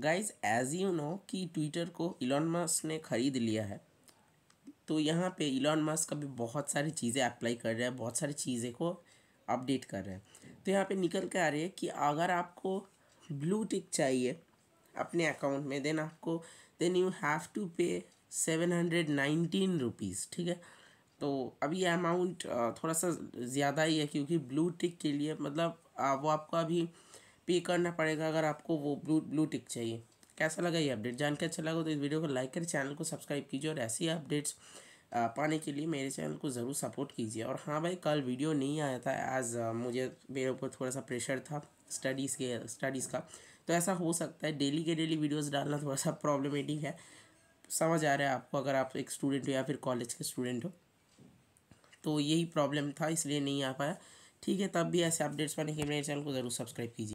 guys as you know कि Twitter को Elon Musk ने ख़रीद लिया है तो यहाँ पे इलॉन मस्क अभी बहुत सारी चीज़ें अप्लाई कर रहे हैं बहुत सारी चीज़ें को अपडेट कर रहे हैं तो यहाँ पे निकल के आ रही है कि अगर आपको ब्लू टिक चाहिए अपने अकाउंट में देन आपको then you have to pay seven hundred nineteen rupees ठीक है तो अभी अमाउंट थोड़ा सा ज़्यादा ही है क्योंकि ब्लू टिक के लिए मतलब वो आपको अभी पे करना पड़ेगा अगर आपको वो ब्लू ब्लू टिक चाहिए कैसा लगा ये अपडेट जान के अच्छा लगा तो इस वीडियो को लाइक करें चैनल को सब्सक्राइब कीजिए और ऐसी अपडेट्स पाने के लिए मेरे चैनल को ज़रूर सपोर्ट कीजिए और हाँ भाई कल वीडियो नहीं आया था एज मुझे मेरे ऊपर थोड़ा सा प्रेशर था स्टडीज़ के स्टडीज़ का तो ऐसा हो सकता है डेली के डेली वीडियोस डालना थोड़ा सा प्रॉब्लमेटिक है समझ आ रहा है आपको अगर आप एक स्टूडेंट हो या फिर कॉलेज के स्टूडेंट हो तो यही प्रॉब्लम था इसलिए नहीं आ पाया ठीक है तब भी ऐसे अपडेट्स पाने के लिए मेरे चैनल को ज़रूर सब्सक्राइब कीजिए